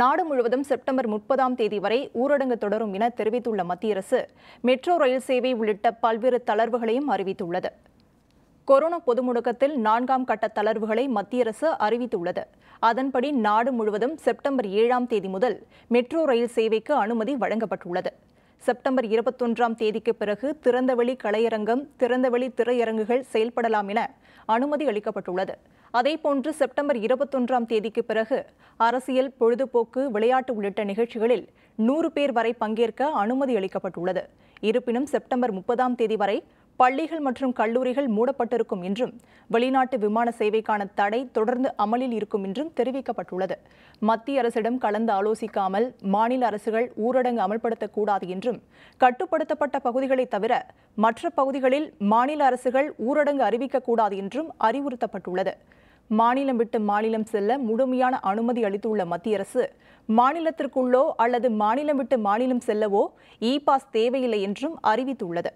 நாடு முழுவதும் செப்டம்பர் முப்பதாம் தேதி வரை ஊரடங்கு தொடரும் என தெரிவித்துள்ள மத்திய அரசு மெட்ரோ ரயில் சேவை உள்ளிட்ட பல்வேறு தளர்வுகளையும் அறிவித்துள்ளது கொரோனா பொது முடக்கத்தில் நான்காம் கட்ட தளர்வுகளை மத்திய அரசு அறிவித்துள்ளது அதன்படி நாடு முழுவதும் செப்டம்பர் ஏழாம் தேதி முதல் மெட்ரோ ரயில் சேவைக்கு அனுமதி வழங்கப்பட்டுள்ளது செப்டம்பர் இருபத்தொன்றாம் தேதிக்கு பிறகு திறந்தவெளி கலையரங்கம் திறந்தவெளி திரையரங்குகள் செயல்படலாம் என அனுமதி அளிக்கப்பட்டுள்ளது அதேபோன்று செப்டம்பர் இருபத்தொன்றாம் தேதிக்கு பிறகு அரசியல் பொழுதுபோக்கு விளையாட்டு உள்ளிட்ட நிகழ்ச்சிகளில் நூறு பேர் வரை பங்கேற்க அனுமதி அளிக்கப்பட்டுள்ளது இருப்பினும் செப்டம்பர் முப்பதாம் தேதி வரை பள்ளிகள் மற்றும் கல்லூரிகள் மூடப்பட்டிருக்கும் என்றும் வெளிநாட்டு விமான சேவைக்கான தடை தொடர்ந்து அமலில் இருக்கும் என்றும் தெரிவிக்கப்பட்டுள்ளது மத்திய அரசிடம் கலந்து ஆலோசிக்காமல் மாநில அரசுகள் ஊரடங்கு அமல்படுத்தக்கூடாது என்றும் கட்டுப்படுத்தப்பட்ட பகுதிகளை தவிர மற்ற பகுதிகளில் மாநில அரசுகள் ஊரடங்கு அறிவிக்கக்கூடாது என்றும் அறிவுறுத்தப்பட்டுள்ளது மாநிலம் விட்டு மாநிலம் செல்ல முழுமையான அனுமதி அளித்துள்ள மத்திய அரசு மாநிலத்திற்குள்ளோ அல்லது மாநிலம் விட்டு மாநிலம் செல்லவோ இ பாஸ் தேவையில்லை என்றும் அறிவித்துள்ளது